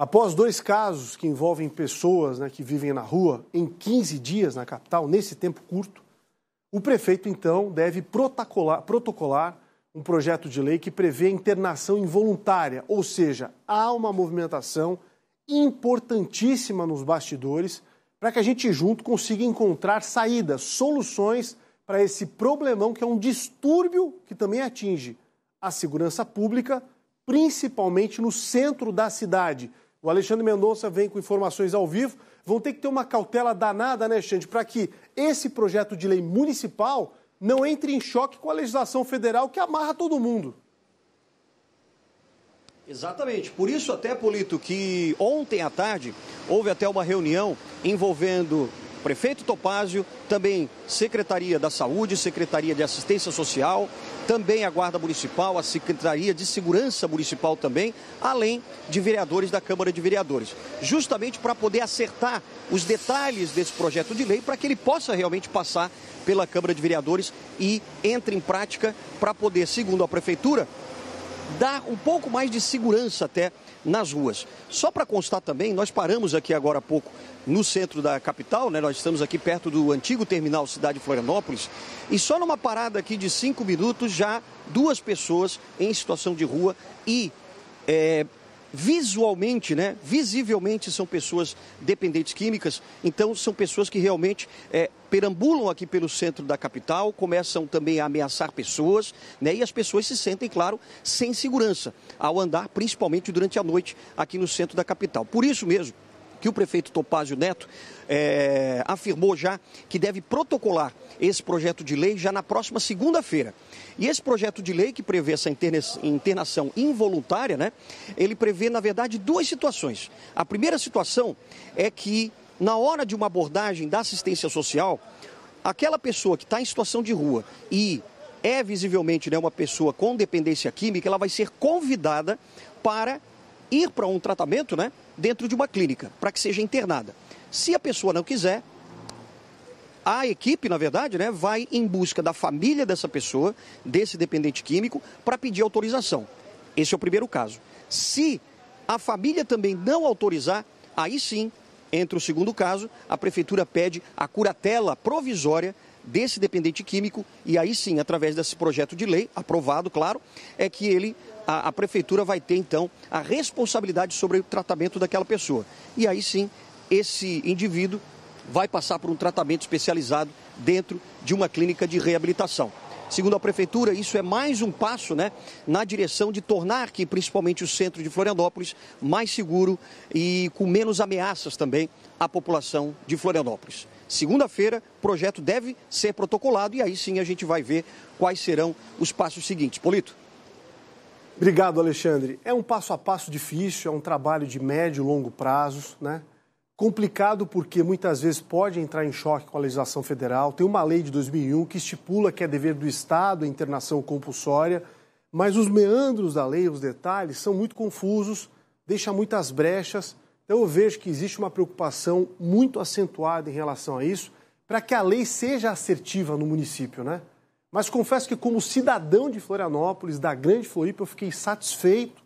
Após dois casos que envolvem pessoas né, que vivem na rua em 15 dias na capital, nesse tempo curto, o prefeito então deve protocolar, protocolar um projeto de lei que prevê internação involuntária, ou seja, há uma movimentação importantíssima nos bastidores para que a gente junto consiga encontrar saídas, soluções para esse problemão que é um distúrbio que também atinge a segurança pública, principalmente no centro da cidade, o Alexandre Mendonça vem com informações ao vivo. Vão ter que ter uma cautela danada, né, Xande, para que esse projeto de lei municipal não entre em choque com a legislação federal que amarra todo mundo. Exatamente. Por isso até, Polito, que ontem à tarde houve até uma reunião envolvendo prefeito Topázio, também Secretaria da Saúde, Secretaria de Assistência Social, também a Guarda Municipal, a Secretaria de Segurança Municipal também, além de vereadores da Câmara de Vereadores, justamente para poder acertar os detalhes desse projeto de lei para que ele possa realmente passar pela Câmara de Vereadores e entre em prática para poder, segundo a prefeitura, dar um pouco mais de segurança até nas ruas. Só para constar também, nós paramos aqui agora há pouco no centro da capital, né? nós estamos aqui perto do antigo terminal Cidade Florianópolis, e só numa parada aqui de cinco minutos já duas pessoas em situação de rua e é, visualmente, né, visivelmente são pessoas dependentes químicas, então são pessoas que realmente é, perambulam aqui pelo centro da capital, começam também a ameaçar pessoas, né, e as pessoas se sentem, claro, sem segurança ao andar, principalmente durante a noite aqui no centro da capital. Por isso mesmo, que o prefeito Topázio Neto é, afirmou já que deve protocolar esse projeto de lei já na próxima segunda-feira. E esse projeto de lei que prevê essa internação involuntária, né, ele prevê, na verdade, duas situações. A primeira situação é que, na hora de uma abordagem da assistência social, aquela pessoa que está em situação de rua e é visivelmente né, uma pessoa com dependência química, ela vai ser convidada para ir para um tratamento né, dentro de uma clínica, para que seja internada. Se a pessoa não quiser, a equipe, na verdade, né, vai em busca da família dessa pessoa, desse dependente químico, para pedir autorização. Esse é o primeiro caso. Se a família também não autorizar, aí sim, entra o segundo caso, a prefeitura pede a curatela provisória desse dependente químico e aí sim, através desse projeto de lei, aprovado, claro, é que ele, a, a prefeitura vai ter então a responsabilidade sobre o tratamento daquela pessoa. E aí sim, esse indivíduo vai passar por um tratamento especializado dentro de uma clínica de reabilitação. Segundo a Prefeitura, isso é mais um passo né, na direção de tornar que principalmente o centro de Florianópolis mais seguro e com menos ameaças também à população de Florianópolis. Segunda-feira, o projeto deve ser protocolado e aí sim a gente vai ver quais serão os passos seguintes. Polito. Obrigado, Alexandre. É um passo a passo difícil, é um trabalho de médio e longo prazos, né? Complicado porque muitas vezes pode entrar em choque com a legislação federal. Tem uma lei de 2001 que estipula que é dever do Estado a internação compulsória, mas os meandros da lei, os detalhes, são muito confusos, deixa muitas brechas. Então eu vejo que existe uma preocupação muito acentuada em relação a isso, para que a lei seja assertiva no município, né? Mas confesso que como cidadão de Florianópolis, da Grande Floripa, eu fiquei satisfeito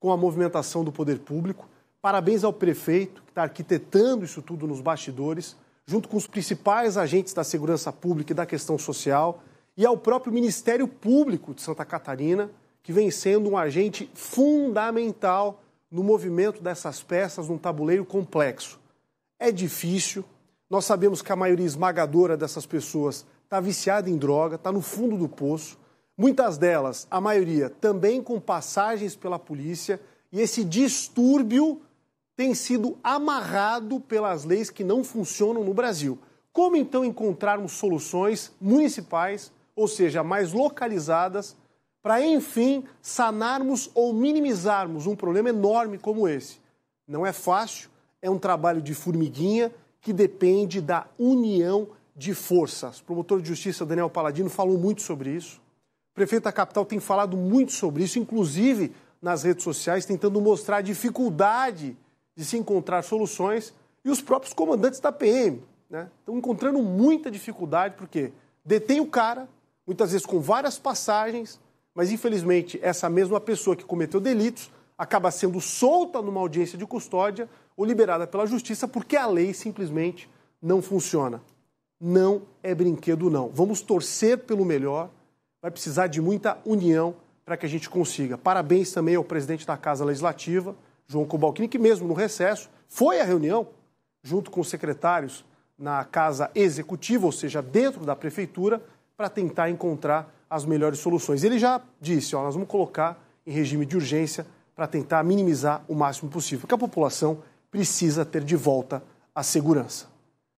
com a movimentação do poder público Parabéns ao prefeito, que está arquitetando isso tudo nos bastidores, junto com os principais agentes da segurança pública e da questão social, e ao próprio Ministério Público de Santa Catarina, que vem sendo um agente fundamental no movimento dessas peças num tabuleiro complexo. É difícil, nós sabemos que a maioria esmagadora dessas pessoas está viciada em droga, está no fundo do poço. Muitas delas, a maioria, também com passagens pela polícia, e esse distúrbio tem sido amarrado pelas leis que não funcionam no Brasil. Como então encontrarmos soluções municipais, ou seja, mais localizadas, para enfim sanarmos ou minimizarmos um problema enorme como esse? Não é fácil, é um trabalho de formiguinha que depende da união de forças. O promotor de justiça Daniel Paladino falou muito sobre isso. O prefeito da capital tem falado muito sobre isso, inclusive nas redes sociais, tentando mostrar a dificuldade de se encontrar soluções e os próprios comandantes da PM né, estão encontrando muita dificuldade, porque detém o cara, muitas vezes com várias passagens, mas infelizmente essa mesma pessoa que cometeu delitos acaba sendo solta numa audiência de custódia ou liberada pela justiça porque a lei simplesmente não funciona. Não é brinquedo, não. Vamos torcer pelo melhor, vai precisar de muita união para que a gente consiga. Parabéns também ao presidente da Casa Legislativa João Cobalcini, que mesmo no recesso foi à reunião, junto com os secretários na casa executiva, ou seja, dentro da prefeitura, para tentar encontrar as melhores soluções. Ele já disse, ó, nós vamos colocar em regime de urgência para tentar minimizar o máximo possível, que a população precisa ter de volta a segurança.